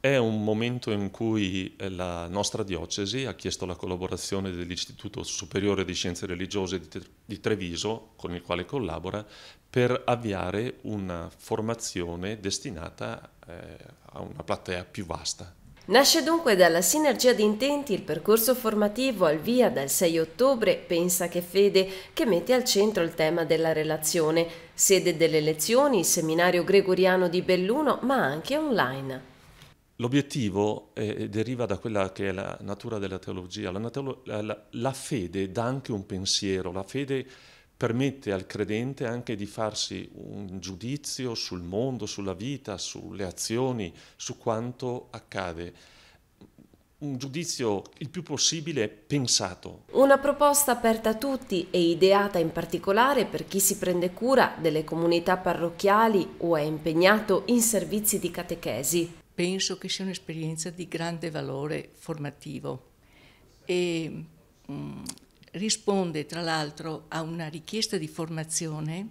È un momento in cui eh, la nostra diocesi ha chiesto la collaborazione dell'Istituto Superiore di Scienze Religiose di Treviso, con il quale collabora, per avviare una formazione destinata eh, a una platea più vasta. Nasce dunque dalla sinergia di intenti il percorso formativo al via dal 6 ottobre Pensa che fede che mette al centro il tema della relazione, sede delle lezioni, il seminario gregoriano di Belluno ma anche online. L'obiettivo eh, eh, deriva da quella che è la natura della teologia. La, la, la, fede dà anche un pensiero, la fede permette al credente anche di farsi un giudizio sul mondo, sulla vita, sulle azioni, su quanto accade. Un giudizio il più possibile pensato. Una proposta aperta a tutti e ideata in particolare per chi si prende cura delle comunità parrocchiali o è impegnato in servizi di catechesi penso che sia un'esperienza di grande valore formativo e mh, mm, risponde tra l'altro a una richiesta di formazione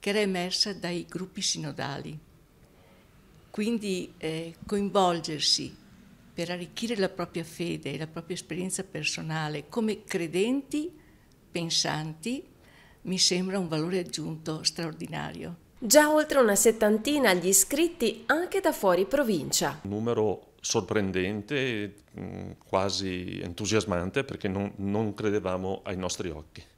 che era emersa dai gruppi sinodali. Quindi eh, coinvolgersi per arricchire la propria fede e la propria esperienza personale come credenti pensanti mi sembra un valore aggiunto straordinario. Già oltre una settantina gli iscritti anche da fuori provincia. Un numero sorprendente, mm, quasi entusiasmante perché non, non credevamo ai nostri occhi.